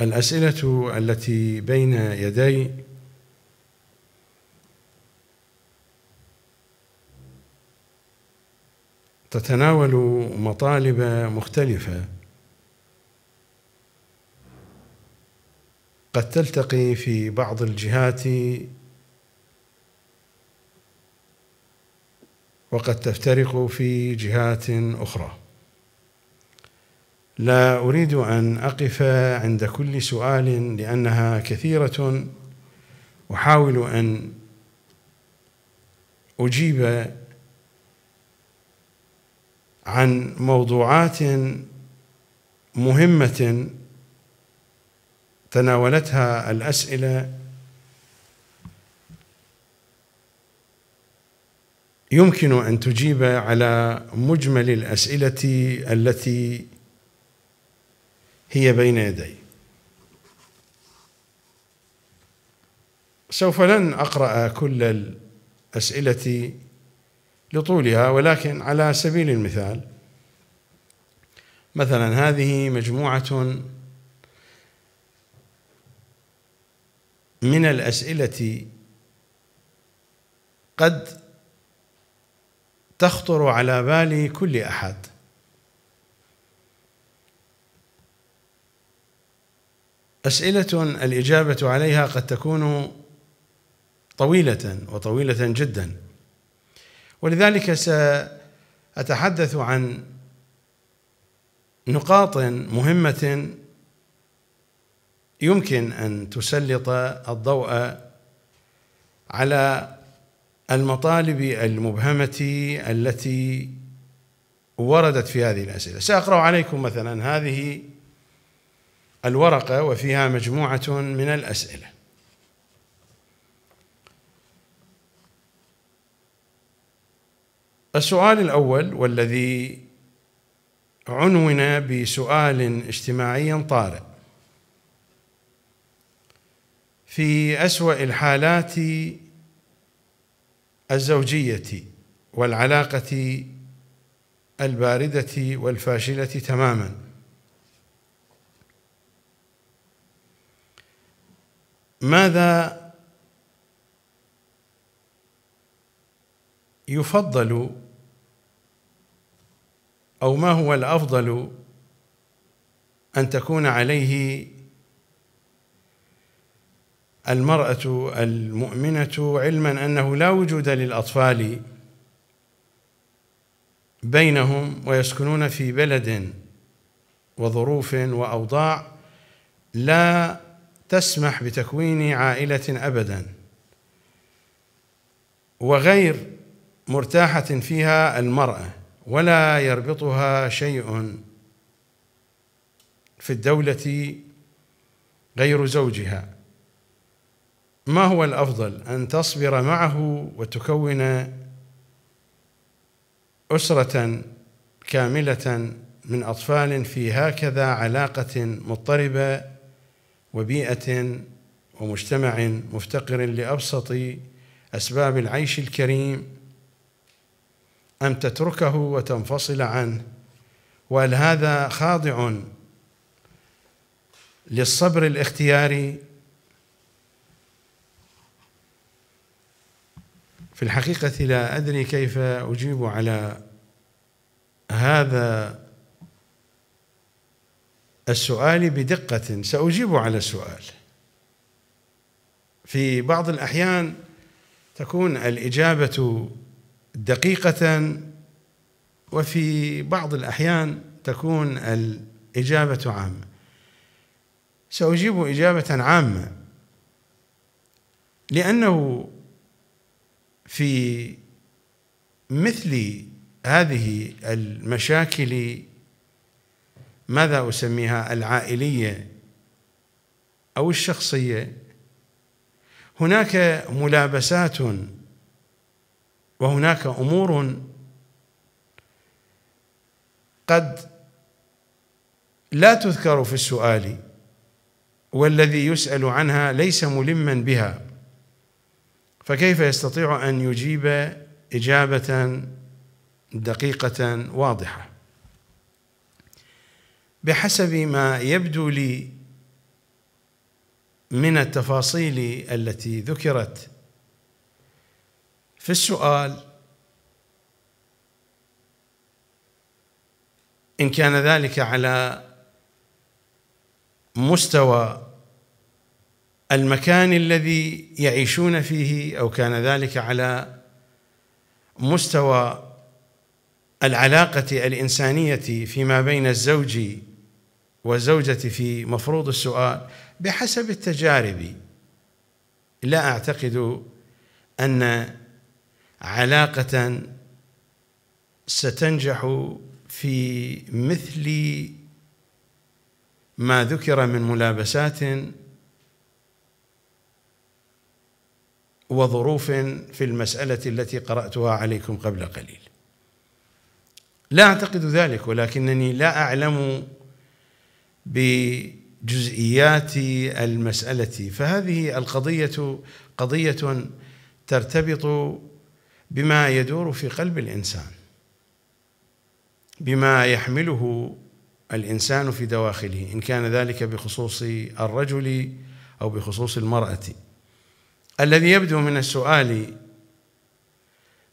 الأسئلة التي بين يدي تتناول مطالب مختلفة قد تلتقي في بعض الجهات وقد تفترق في جهات أخرى لا أريد أن أقف عند كل سؤال لأنها كثيرة أحاول أن أجيب عن موضوعات مهمة تناولتها الأسئلة يمكن أن تجيب على مجمل الأسئلة التي هي بين يدي سوف لن أقرأ كل الأسئلة لطولها ولكن على سبيل المثال مثلا هذه مجموعة من الأسئلة قد تخطر على بال كل أحد أسئلة الإجابة عليها قد تكون طويلة وطويلة جدا ولذلك سأتحدث عن نقاط مهمة يمكن أن تسلط الضوء على المطالب المبهمة التي وردت في هذه الأسئلة سأقرأ عليكم مثلا هذه الورقة وفيها مجموعة من الأسئلة السؤال الأول والذي عنون بسؤال اجتماعي طارئ في أسوأ الحالات الزوجية والعلاقة الباردة والفاشلة تماماً ماذا يفضل او ما هو الافضل ان تكون عليه المراه المؤمنه علما انه لا وجود للاطفال بينهم ويسكنون في بلد وظروف واوضاع لا تسمح بتكوين عائلة أبدا وغير مرتاحة فيها المرأة ولا يربطها شيء في الدولة غير زوجها ما هو الأفضل أن تصبر معه وتكون أسرة كاملة من أطفال في هكذا علاقة مضطربة وبيئة ومجتمع مفتقر لأبسط أسباب العيش الكريم أم تتركه وتنفصل عنه وهل هذا خاضع للصبر الاختياري في الحقيقة لا أدري كيف أجيب على هذا السؤال بدقة سأجيب على السؤال في بعض الأحيان تكون الإجابة دقيقة وفي بعض الأحيان تكون الإجابة عامة سأجيب إجابة عامة لأنه في مثل هذه المشاكل ماذا أسميها العائلية أو الشخصية هناك ملابسات وهناك أمور قد لا تذكر في السؤال والذي يسأل عنها ليس ملما بها فكيف يستطيع أن يجيب إجابة دقيقة واضحة بحسب ما يبدو لي من التفاصيل التي ذكرت في السؤال إن كان ذلك على مستوى المكان الذي يعيشون فيه أو كان ذلك على مستوى العلاقة الإنسانية فيما بين الزوج والزوجة في مفروض السؤال بحسب التجارب لا أعتقد أن علاقة ستنجح في مثل ما ذكر من ملابسات وظروف في المسألة التي قرأتها عليكم قبل قليل لا أعتقد ذلك ولكنني لا أعلم بجزئيات المسألة فهذه القضية قضية ترتبط بما يدور في قلب الإنسان بما يحمله الإنسان في دواخله إن كان ذلك بخصوص الرجل أو بخصوص المرأة الذي يبدو من السؤال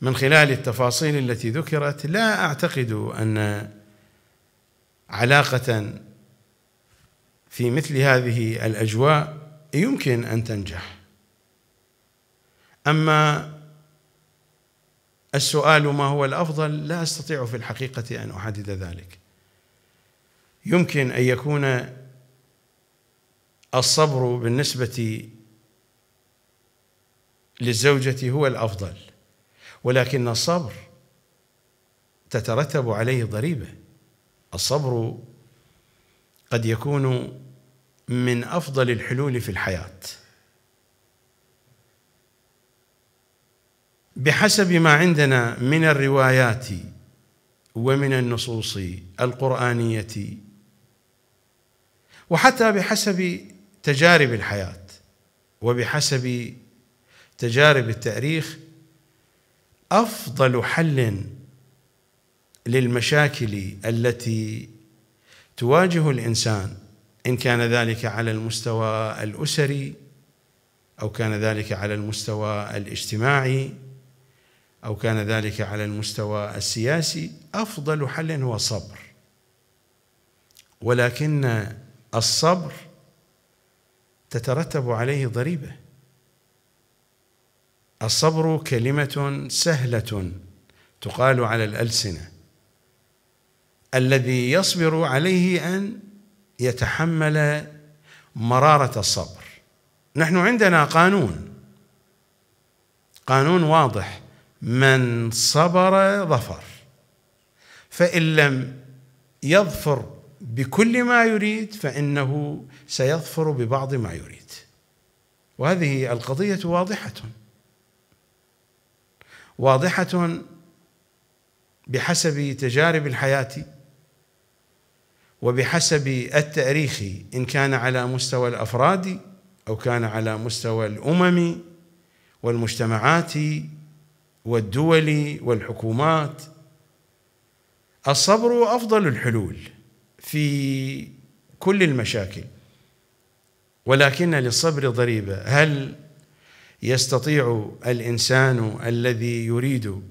من خلال التفاصيل التي ذكرت لا أعتقد أن علاقة في مثل هذه الاجواء يمكن ان تنجح اما السؤال ما هو الافضل لا استطيع في الحقيقه ان احدد ذلك يمكن ان يكون الصبر بالنسبه للزوجه هو الافضل ولكن الصبر تترتب عليه ضريبه الصبر قد يكون من افضل الحلول في الحياه بحسب ما عندنا من الروايات ومن النصوص القرانيه وحتى بحسب تجارب الحياه وبحسب تجارب التاريخ افضل حل للمشاكل التي تواجه الانسان ان كان ذلك على المستوى الاسري او كان ذلك على المستوى الاجتماعي او كان ذلك على المستوى السياسي افضل حل هو الصبر ولكن الصبر تترتب عليه ضريبه الصبر كلمه سهله تقال على الالسنه الذي يصبر عليه ان يتحمل مراره الصبر نحن عندنا قانون قانون واضح من صبر ظفر فان لم يظفر بكل ما يريد فانه سيظفر ببعض ما يريد وهذه القضيه واضحه واضحه بحسب تجارب الحياه وبحسب التاريخ ان كان على مستوى الافراد او كان على مستوى الامم والمجتمعات والدول والحكومات الصبر افضل الحلول في كل المشاكل ولكن للصبر ضريبه هل يستطيع الانسان الذي يريد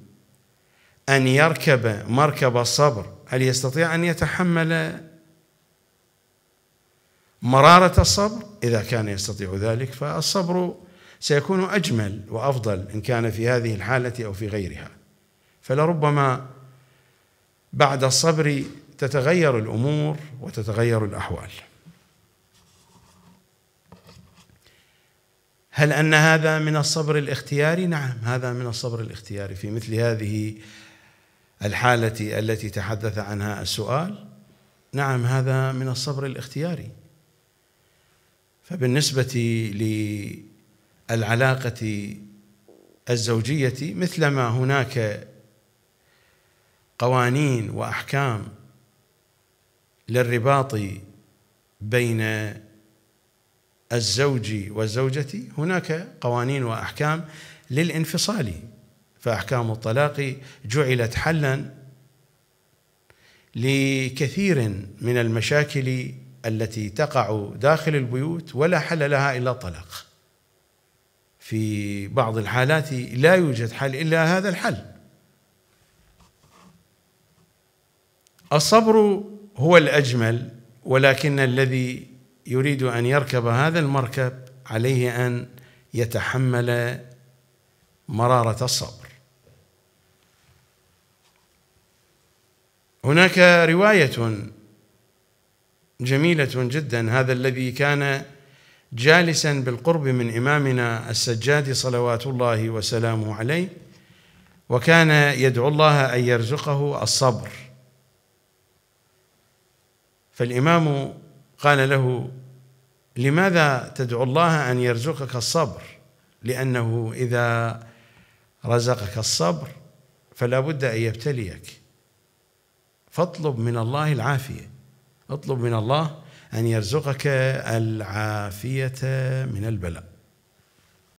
ان يركب مركب الصبر هل يستطيع ان يتحمل مرارة الصبر إذا كان يستطيع ذلك فالصبر سيكون أجمل وأفضل إن كان في هذه الحالة أو في غيرها فلربما بعد الصبر تتغير الأمور وتتغير الأحوال هل أن هذا من الصبر الاختياري؟ نعم هذا من الصبر الاختياري في مثل هذه الحالة التي تحدث عنها السؤال نعم هذا من الصبر الاختياري فبالنسبة للعلاقة الزوجية مثلما هناك قوانين وأحكام للرباط بين الزوج والزوجة هناك قوانين وأحكام للانفصال فأحكام الطلاق جعلت حلا لكثير من المشاكل التي تقع داخل البيوت ولا حل لها الا طلاق. في بعض الحالات لا يوجد حل الا هذا الحل. الصبر هو الاجمل ولكن الذي يريد ان يركب هذا المركب عليه ان يتحمل مراره الصبر. هناك روايه جميلة جدا هذا الذي كان جالسا بالقرب من إمامنا السجاد صلوات الله وسلامه عليه وكان يدعو الله أن يرزقه الصبر فالإمام قال له لماذا تدعو الله أن يرزقك الصبر لأنه إذا رزقك الصبر فلا بد أن يبتليك فاطلب من الله العافية اطلب من الله أن يرزقك العافية من البلاء